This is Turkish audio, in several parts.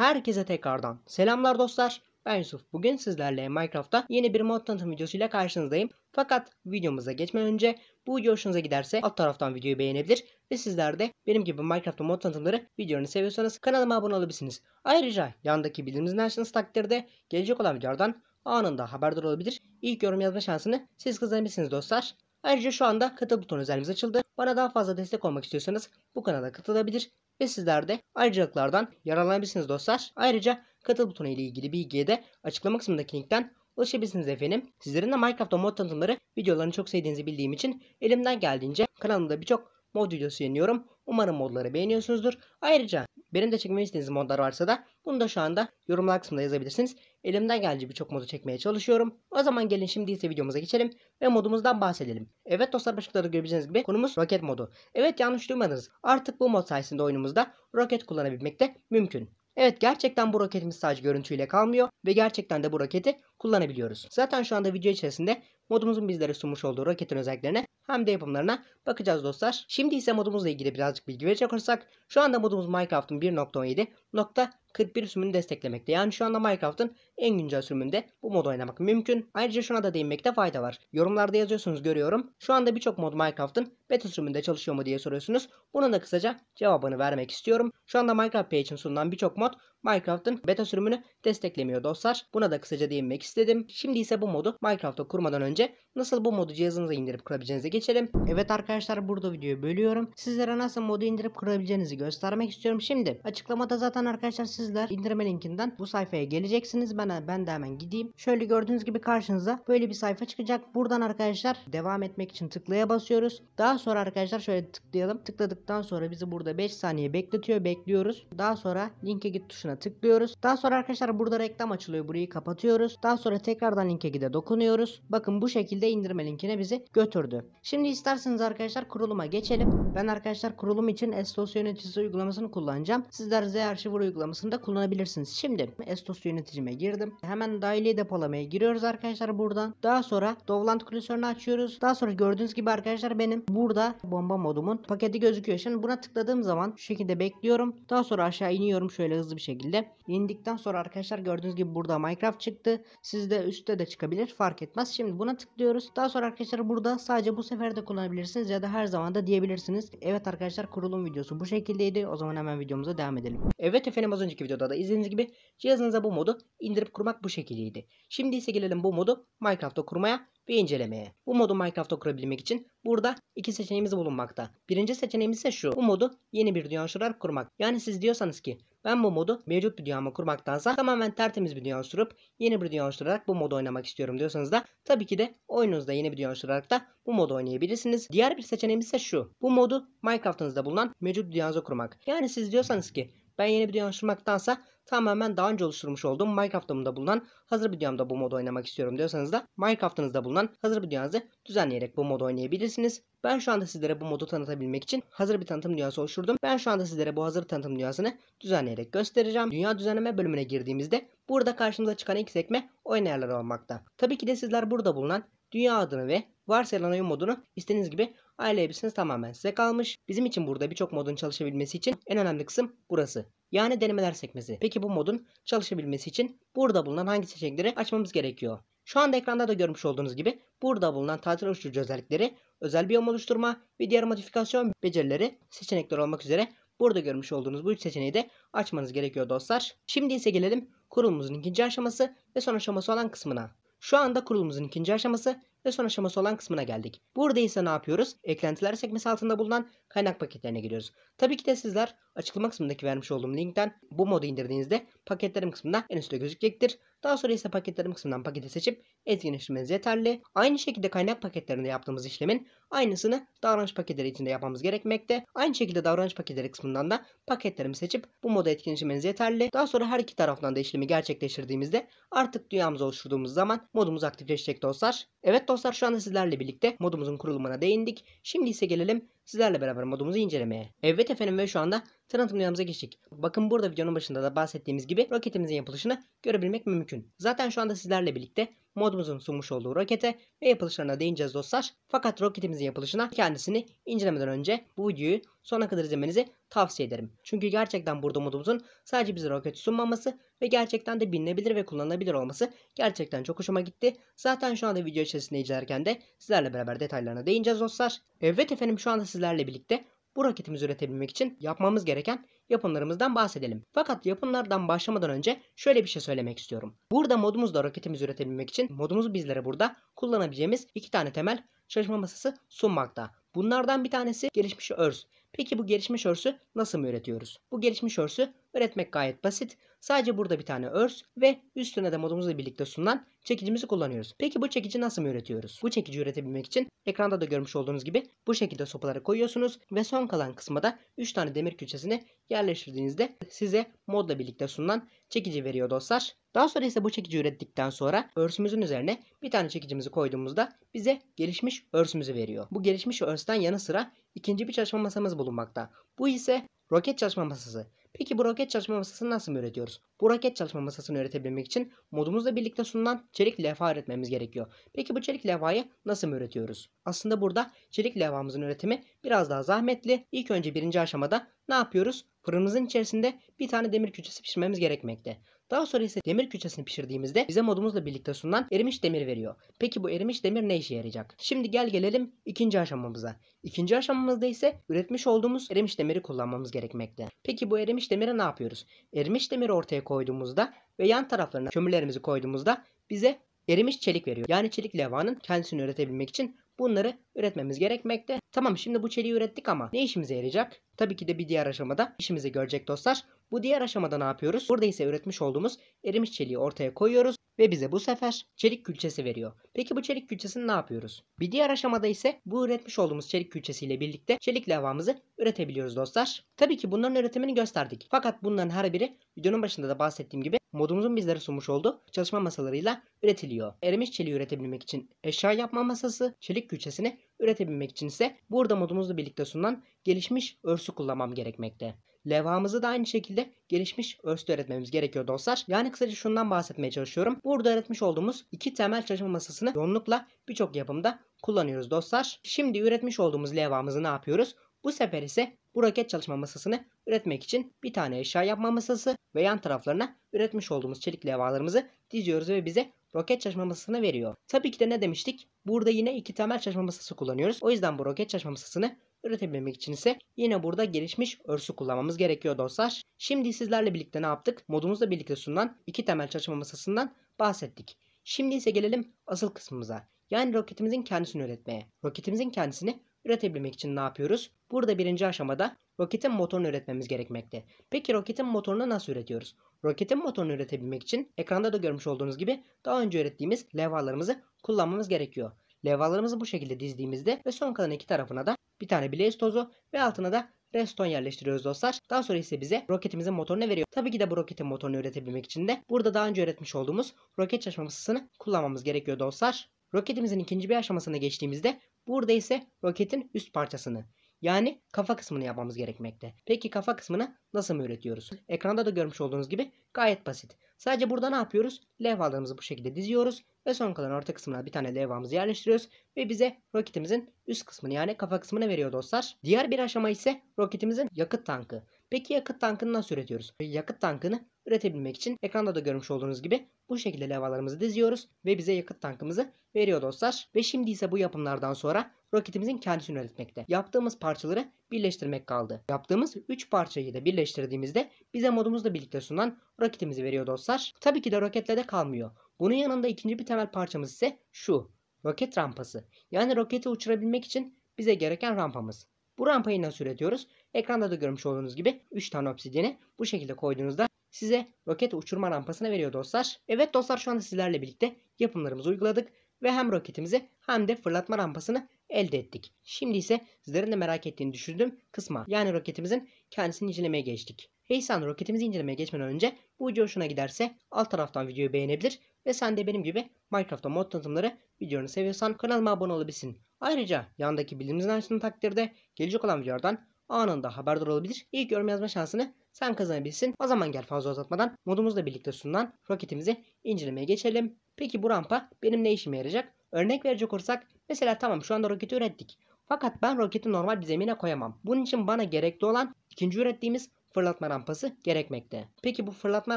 Herkese tekrardan selamlar dostlar. Ben Yusuf. Bugün sizlerle Minecraft'ta yeni bir mod tanıtım videosuyla karşınızdayım. Fakat videomuza geçmeden önce bu video hoşunuza giderse alt taraftan videoyu beğenebilir ve sizler de benim gibi Minecraft'ta mod tanıtımları videolarını seviyorsanız kanalıma abone olabilirsiniz. Ayrıca yandaki bildirimizin açtığınız takdirde gelecek olan videolardan anında haberdar olabilir. İlk yorum yazma şansını siz kazanabilirsiniz dostlar. Ayrıca şu anda katıl butonu özelimiz açıldı. Bana daha fazla destek olmak istiyorsanız bu kanala katılabilir ve sizler de ayrıcalıklardan yararlanabilirsiniz dostlar. Ayrıca katıl butonu ile ilgili bilgiye de açıklama kısmındaki linkten ulaşabilirsiniz efendim. Sizlerin de Minecraft'ta mod tanıtımları videolarını çok sevdiğinizi bildiğim için elimden geldiğince kanalımda birçok mod videosu yeniyorum. Umarım modları beğeniyorsunuzdur. Ayrıca benim de çekmemi istediğiniz modlar varsa da bunu da şu anda yorumlar kısmında yazabilirsiniz. Elimden geldiği birçok modu çekmeye çalışıyorum. O zaman gelin şimdi ise videomuza geçelim ve modumuzdan bahsedelim. Evet dostlar başlıkları görebileceğiniz gibi konumuz roket modu. Evet yanlış duymadınız. Artık bu mod sayesinde oyunumuzda roket kullanabilmek de mümkün. Evet gerçekten bu roketimiz sadece görüntüyle kalmıyor ve gerçekten de bu roketi kullanabiliyoruz. Zaten şu anda video içerisinde modumuzun bizlere sunmuş olduğu roketin özelliklerine hem de yapımlarına bakacağız dostlar. Şimdi ise modumuzla ilgili birazcık bilgi verecek olursak şu anda modumuz Minecraft'ın 1.17.41 sürümünü desteklemekte. Yani şu anda Minecraft'ın en güncel sürümünde bu modu oynamak mümkün. Ayrıca şuna da değinmekte fayda var. Yorumlarda yazıyorsunuz görüyorum. Şu anda birçok mod Minecraft'ın beta sürümünde çalışıyor mu diye soruyorsunuz. Bunun da kısaca cevabını vermek istiyorum. Şu anda Minecraft için sunulan birçok mod Minecraft'ın beta sürümünü desteklemiyor dostlar. Buna da kısaca değinmek istedim. Şimdi ise bu modu Minecraft'ta kurmadan önce nasıl bu modu cihazınıza indirip kurabileceğinize geçelim. Evet arkadaşlar burada videoyu bölüyorum. Sizlere nasıl modu indirip kurabileceğinizi göstermek istiyorum. Şimdi açıklamada zaten arkadaşlar sizler indirme linkinden bu sayfaya geleceksiniz. Ben, ben de hemen gideyim. Şöyle gördüğünüz gibi karşınıza böyle bir sayfa çıkacak. Buradan arkadaşlar devam etmek için tıklaya basıyoruz. Daha sonra arkadaşlar şöyle tıklayalım. Tıkladıktan sonra bizi burada 5 saniye bekletiyor. Bekliyoruz. Daha sonra linke git tuşuna kısmına tıklıyoruz. Daha sonra arkadaşlar burada reklam açılıyor. Burayı kapatıyoruz. Daha sonra tekrardan linke gide dokunuyoruz. Bakın bu şekilde indirme linkine bizi götürdü. Şimdi isterseniz arkadaşlar kuruluma geçelim. Ben arkadaşlar kurulum için Estos yöneticisi uygulamasını kullanacağım. Sizler Z arşiv uygulamasını da kullanabilirsiniz. Şimdi Estos yöneticime girdim. Hemen dahili depolamaya giriyoruz arkadaşlar buradan. Daha sonra Dovland klasörünü açıyoruz. Daha sonra gördüğünüz gibi arkadaşlar benim burada bomba modumun paketi gözüküyor. Şimdi buna tıkladığım zaman şu şekilde bekliyorum. Daha sonra aşağı iniyorum şöyle hızlı bir şekilde şekilde. İndikten sonra arkadaşlar gördüğünüz gibi burada Minecraft çıktı. Sizde üstte de çıkabilir fark etmez. Şimdi buna tıklıyoruz. Daha sonra arkadaşlar burada sadece bu sefer de kullanabilirsiniz ya da her zaman da diyebilirsiniz. Evet arkadaşlar kurulum videosu bu şekildeydi. O zaman hemen videomuza devam edelim. Evet efendim az önceki videoda da izlediğiniz gibi cihazınıza bu modu indirip kurmak bu şekildeydi. Şimdi ise gelelim bu modu Minecraft'ta kurmaya ve incelemeye. Bu modu Minecraft'ta kurabilmek için burada iki seçeneğimiz bulunmakta. Birinci seçeneğimiz ise şu. Bu modu yeni bir dünya surarak kurmak. Yani siz diyorsanız ki ben bu modu mevcut bir dünyama kurmaktansa tamamen tertemiz bir dünya oluşturup yeni bir dünya oluşturarak bu modu oynamak istiyorum diyorsanız da tabii ki de oyununuzda yeni bir dünya oluşturarak da bu modu oynayabilirsiniz. Diğer bir seçeneğimiz ise şu. Bu modu Minecraft'ınızda bulunan mevcut dünyanızı kurmak. Yani siz diyorsanız ki ben yeni bir dünya oluşturmaktansa tamamen daha önce oluşturmuş olduğum Minecraft'ımda bulunan hazır videomda bu modu oynamak istiyorum diyorsanız da Minecraft'ınızda bulunan hazır videonuzu düzenleyerek bu modu oynayabilirsiniz. Ben şu anda sizlere bu modu tanıtabilmek için hazır bir tanıtım dünyası oluşturdum. Ben şu anda sizlere bu hazır tanıtım dünyasını düzenleyerek göstereceğim. Dünya düzenleme bölümüne girdiğimizde burada karşımıza çıkan ilk sekme oyun ayarları olmakta. Tabii ki de sizler burada bulunan dünya adını ve Varsayılan oyun modunu istediğiniz gibi ayarlayabilirsiniz. Tamamen size kalmış. Bizim için burada birçok modun çalışabilmesi için en önemli kısım burası. Yani denemeler sekmesi. Peki bu modun çalışabilmesi için burada bulunan hangi seçenekleri açmamız gerekiyor? Şu anda ekranda da görmüş olduğunuz gibi burada bulunan tatil oluşturucu özellikleri, özel biyom oluşturma ve diğer modifikasyon becerileri seçenekler olmak üzere burada görmüş olduğunuz bu üç seçeneği de açmanız gerekiyor dostlar. Şimdi ise gelelim kurulumuzun ikinci aşaması ve son aşaması olan kısmına. Şu anda kurulumuzun ikinci aşaması ve son aşaması olan kısmına geldik. Burada ise ne yapıyoruz? Eklentiler sekmesi altında bulunan kaynak paketlerine giriyoruz. Tabii ki de sizler açıklama kısmındaki vermiş olduğum linkten bu modu indirdiğinizde paketlerim kısmında en üstte gözükecektir. Daha sonra ise paketlerim kısmından paketi seçip etkinleştirmeniz yeterli. Aynı şekilde kaynak paketlerinde yaptığımız işlemin aynısını davranış paketleri içinde yapmamız gerekmekte. Aynı şekilde davranış paketleri kısmından da paketlerimi seçip bu modu etkinleştirmeniz yeterli. Daha sonra her iki taraftan da işlemi gerçekleştirdiğimizde artık dünyamızı oluşturduğumuz zaman modumuz aktifleşecek dostlar. Evet Evet dostlar şu anda sizlerle birlikte modumuzun kurulumuna değindik. Şimdi ise gelelim sizlerle beraber modumuzu incelemeye. Evet efendim ve şu anda tanıtım dünyamıza geçtik. Bakın burada videonun başında da bahsettiğimiz gibi roketimizin yapılışını görebilmek mümkün. Zaten şu anda sizlerle birlikte modumuzun sunmuş olduğu rokete ve yapılışlarına değineceğiz dostlar. Fakat roketimizin yapılışına kendisini incelemeden önce bu videoyu sona kadar izlemenizi tavsiye ederim. Çünkü gerçekten burada modumuzun sadece bize roket sunmaması ve gerçekten de bilinebilir ve kullanılabilir olması gerçekten çok hoşuma gitti. Zaten şu anda video içerisinde incelerken de sizlerle beraber detaylarına değineceğiz dostlar. Evet efendim şu anda siz sizlerle birlikte bu raketimizi üretebilmek için yapmamız gereken yapınlarımızdan bahsedelim. Fakat yapınlardan başlamadan önce şöyle bir şey söylemek istiyorum. Burada modumuzla raketimizi üretebilmek için modumuzu bizlere burada kullanabileceğimiz iki tane temel çalışma masası sunmakta. Bunlardan bir tanesi gelişmiş örs. Peki bu gelişmiş örsü nasıl mı üretiyoruz? Bu gelişmiş örsü Üretmek gayet basit. Sadece burada bir tane örs ve üstüne de modumuzla birlikte sunulan çekicimizi kullanıyoruz. Peki bu çekici nasıl mı üretiyoruz? Bu çekici üretebilmek için ekranda da görmüş olduğunuz gibi bu şekilde sopaları koyuyorsunuz ve son kalan kısma da 3 tane demir külçesini yerleştirdiğinizde size modla birlikte sunulan çekici veriyor dostlar. Daha sonra ise bu çekici ürettikten sonra örsümüzün üzerine bir tane çekicimizi koyduğumuzda bize gelişmiş örsümüzü veriyor. Bu gelişmiş örsten yanı sıra ikinci bir çalışma masamız bulunmakta. Bu ise roket çalışma masası. Peki bu roket çalışma masasını nasıl üretiyoruz? Bu roket çalışma masasını üretebilmek için modumuzla birlikte sunulan çelik levha üretmemiz gerekiyor. Peki bu çelik levhayı nasıl üretiyoruz? Aslında burada çelik levhamızın üretimi biraz daha zahmetli. İlk önce birinci aşamada ne yapıyoruz? Fırınımızın içerisinde bir tane demir küçesi pişirmemiz gerekmekte. Daha sonra ise demir külçesini pişirdiğimizde bize modumuzla birlikte sunulan erimiş demir veriyor. Peki bu erimiş demir ne işe yarayacak? Şimdi gel gelelim ikinci aşamamıza. İkinci aşamamızda ise üretmiş olduğumuz erimiş demiri kullanmamız gerekmekte. Peki bu erimiş demire ne yapıyoruz? Erimiş demiri ortaya koyduğumuzda ve yan taraflarına kömürlerimizi koyduğumuzda bize erimiş çelik veriyor. Yani çelik levhanın kendisini üretebilmek için bunları üretmemiz gerekmekte. Tamam şimdi bu çeliği ürettik ama ne işimize yarayacak? Tabii ki de bir diğer aşamada işimizi görecek dostlar. Bu diğer aşamada ne yapıyoruz? Burada ise üretmiş olduğumuz erimiş çeliği ortaya koyuyoruz ve bize bu sefer çelik külçesi veriyor. Peki bu çelik külçesini ne yapıyoruz? Bir diğer aşamada ise bu üretmiş olduğumuz çelik külçesiyle birlikte çelik levhamızı üretebiliyoruz dostlar. Tabii ki bunların üretimini gösterdik. Fakat bunların her biri videonun başında da bahsettiğim gibi modumuzun bizlere sunmuş olduğu çalışma masalarıyla üretiliyor. Erimiş çeliği üretebilmek için eşya yapma masası, çelik külçesini üretebilmek için ise burada modumuzla birlikte sunulan gelişmiş örsü kullanmam gerekmekte. Levhamızı da aynı şekilde gelişmiş örsü öğretmemiz gerekiyor dostlar. Yani kısaca şundan bahsetmeye çalışıyorum. Burada öğretmiş olduğumuz iki temel çalışma masasını yoğunlukla birçok yapımda kullanıyoruz dostlar. Şimdi üretmiş olduğumuz levhamızı ne yapıyoruz? Bu sefer ise bu roket çalışma masasını üretmek için bir tane eşya yapma masası ve yan taraflarına üretmiş olduğumuz çelik levhalarımızı diziyoruz ve bize roket çalışma masasını veriyor. Tabii ki de ne demiştik? Burada yine iki temel çalışma masası kullanıyoruz. O yüzden bu roket çalışma masasını üretebilmek için ise yine burada gelişmiş örsü kullanmamız gerekiyor dostlar. Şimdi sizlerle birlikte ne yaptık? Modumuzla birlikte sunulan iki temel çalışma masasından bahsettik. Şimdi ise gelelim asıl kısmımıza. Yani roketimizin kendisini üretmeye. Roketimizin kendisini üretebilmek için ne yapıyoruz? Burada birinci aşamada roketin motorunu üretmemiz gerekmekte. Peki roketin motorunu nasıl üretiyoruz? Roketin motorunu üretebilmek için ekranda da görmüş olduğunuz gibi daha önce ürettiğimiz levhalarımızı kullanmamız gerekiyor. Levhalarımızı bu şekilde dizdiğimizde ve son kalan iki tarafına da bir tane bileğiz tozu ve altına da redstone yerleştiriyoruz dostlar. Daha sonra ise bize roketimizin motorunu veriyor. Tabii ki de bu roketin motorunu üretebilmek için de burada daha önce üretmiş olduğumuz roket çalışmasını kullanmamız gerekiyor dostlar. Roketimizin ikinci bir aşamasına geçtiğimizde Burada ise roketin üst parçasını yani kafa kısmını yapmamız gerekmekte. Peki kafa kısmını nasıl mı üretiyoruz? Ekranda da görmüş olduğunuz gibi gayet basit. Sadece burada ne yapıyoruz? Levhalarımızı bu şekilde diziyoruz ve son kalan orta kısmına bir tane levhamızı yerleştiriyoruz ve bize roketimizin üst kısmını yani kafa kısmını veriyor dostlar. Diğer bir aşama ise roketimizin yakıt tankı. Peki yakıt tankını nasıl üretiyoruz? Yakıt tankını üretebilmek için ekranda da görmüş olduğunuz gibi bu şekilde levhalarımızı diziyoruz ve bize yakıt tankımızı veriyor dostlar. Ve şimdi ise bu yapımlardan sonra roketimizin kendisini üretmekte. Yaptığımız parçaları birleştirmek kaldı. Yaptığımız 3 parçayı da birleştirdiğimizde bize modumuzla birlikte sunan roketimizi veriyor dostlar. Tabii ki de roketle de kalmıyor. Bunun yanında ikinci bir temel parçamız ise şu. Roket rampası. Yani roketi uçurabilmek için bize gereken rampamız. Bu rampayı nasıl üretiyoruz? Ekranda da görmüş olduğunuz gibi 3 tane obsidiyeni bu şekilde koyduğunuzda size roket uçurma rampasını veriyor dostlar. Evet dostlar şu anda sizlerle birlikte yapımlarımızı uyguladık ve hem roketimizi hem de fırlatma rampasını elde ettik. Şimdi ise sizlerin de merak ettiğini düşündüğüm kısma yani roketimizin kendisini incelemeye geçtik. Heysan roketimizi incelemeye geçmeden önce bu video hoşuna giderse alt taraftan videoyu beğenebilir ve sen de benim gibi Minecraft'ta mod tanıtımları videonu seviyorsan kanalıma abone olabilirsin. Ayrıca yandaki bildirimizin açtığın takdirde gelecek olan videolardan anında haberdar olabilir. İlk yorum yazma şansını sen kazanabilirsin. O zaman gel fazla uzatmadan modumuzla birlikte sunulan roketimizi incelemeye geçelim. Peki bu rampa benim ne işime yarayacak? Örnek verecek olursak mesela tamam şu anda roketi ürettik. Fakat ben roketi normal bir zemine koyamam. Bunun için bana gerekli olan ikinci ürettiğimiz fırlatma rampası gerekmekte. Peki bu fırlatma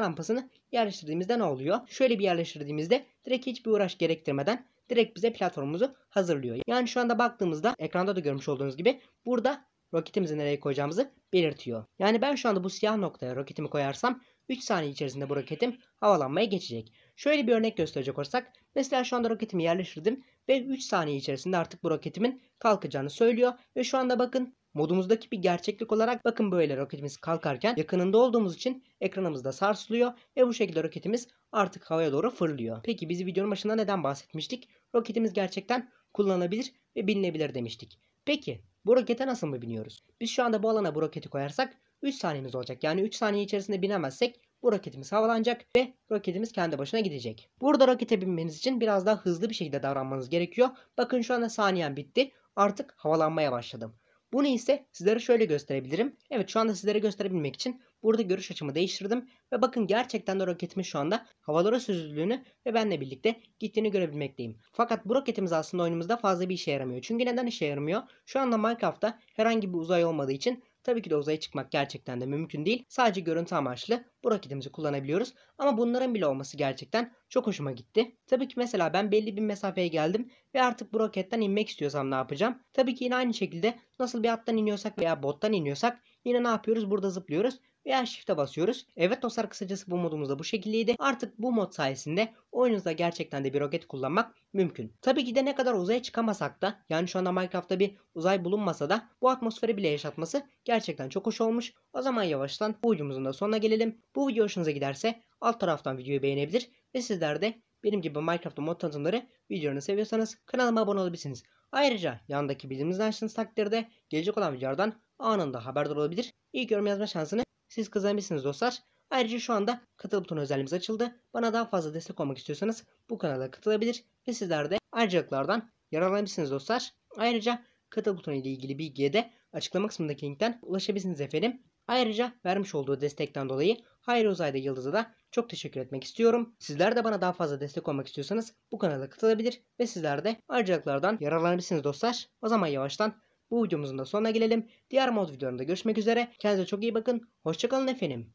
rampasını yerleştirdiğimizde ne oluyor? Şöyle bir yerleştirdiğimizde direkt hiçbir uğraş gerektirmeden direkt bize platformumuzu hazırlıyor. Yani şu anda baktığımızda ekranda da görmüş olduğunuz gibi burada roketimizi nereye koyacağımızı belirtiyor. Yani ben şu anda bu siyah noktaya roketimi koyarsam 3 saniye içerisinde bu roketim havalanmaya geçecek. Şöyle bir örnek gösterecek olursak mesela şu anda roketimi yerleştirdim ve 3 saniye içerisinde artık bu roketimin kalkacağını söylüyor ve şu anda bakın Modumuzdaki bir gerçeklik olarak bakın böyle roketimiz kalkarken yakınında olduğumuz için ekranımızda sarsılıyor ve bu şekilde roketimiz artık havaya doğru fırlıyor. Peki biz videonun başında neden bahsetmiştik? Roketimiz gerçekten kullanılabilir ve binilebilir demiştik. Peki bu rokete nasıl mı biniyoruz? Biz şu anda bu alana bu roketi koyarsak 3 saniyemiz olacak. Yani 3 saniye içerisinde binemezsek bu roketimiz havalanacak ve roketimiz kendi başına gidecek. Burada rokete binmeniz için biraz daha hızlı bir şekilde davranmanız gerekiyor. Bakın şu anda saniyen bitti. Artık havalanmaya başladım. Bunu ise sizlere şöyle gösterebilirim. Evet şu anda sizlere gösterebilmek için burada görüş açımı değiştirdim. Ve bakın gerçekten de roketimin şu anda havalara süzüldüğünü ve benle birlikte gittiğini görebilmekteyim. Fakat bu roketimiz aslında oyunumuzda fazla bir işe yaramıyor. Çünkü neden işe yaramıyor? Şu anda Minecraft'ta herhangi bir uzay olmadığı için Tabii ki de uzaya çıkmak gerçekten de mümkün değil. Sadece görüntü amaçlı bu raketimizi kullanabiliyoruz. Ama bunların bile olması gerçekten çok hoşuma gitti. Tabii ki mesela ben belli bir mesafeye geldim ve artık bu roketten inmek istiyorsam ne yapacağım? Tabii ki yine aynı şekilde nasıl bir attan iniyorsak veya bottan iniyorsak yine ne yapıyoruz? Burada zıplıyoruz veya shift'e basıyoruz. Evet dostlar kısacası bu modumuz da bu şekildeydi. Artık bu mod sayesinde oyununuzda gerçekten de bir roket kullanmak mümkün. Tabii ki de ne kadar uzaya çıkamasak da yani şu anda Minecraft'ta bir uzay bulunmasa da bu atmosferi bile yaşatması gerçekten çok hoş olmuş. O zaman yavaştan bu videomuzun da sonuna gelelim. Bu video hoşunuza giderse alt taraftan videoyu beğenebilir ve sizler de benim gibi Minecraft mod tanıtımları videolarını seviyorsanız kanalıma abone olabilirsiniz. Ayrıca yandaki bildirimizden açtığınız takdirde gelecek olan videolardan anında haberdar olabilir. İlk yorum yazma şansını siz kazanabilirsiniz dostlar. Ayrıca şu anda katıl butonu özelliğimiz açıldı. Bana daha fazla destek olmak istiyorsanız bu kanala katılabilir ve sizler de ayrıcalıklardan yararlanabilirsiniz dostlar. Ayrıca katıl butonu ile ilgili bilgiye de açıklama kısmındaki linkten ulaşabilirsiniz efendim. Ayrıca vermiş olduğu destekten dolayı Hayri Uzayda Yıldız'a da çok teşekkür etmek istiyorum. Sizler de bana daha fazla destek olmak istiyorsanız bu kanala katılabilir ve sizler de ayrıcalıklardan yararlanabilirsiniz dostlar. O zaman yavaştan bu videomuzun da sonuna gelelim. Diğer mod videolarında görüşmek üzere. Kendinize çok iyi bakın. Hoşçakalın efendim.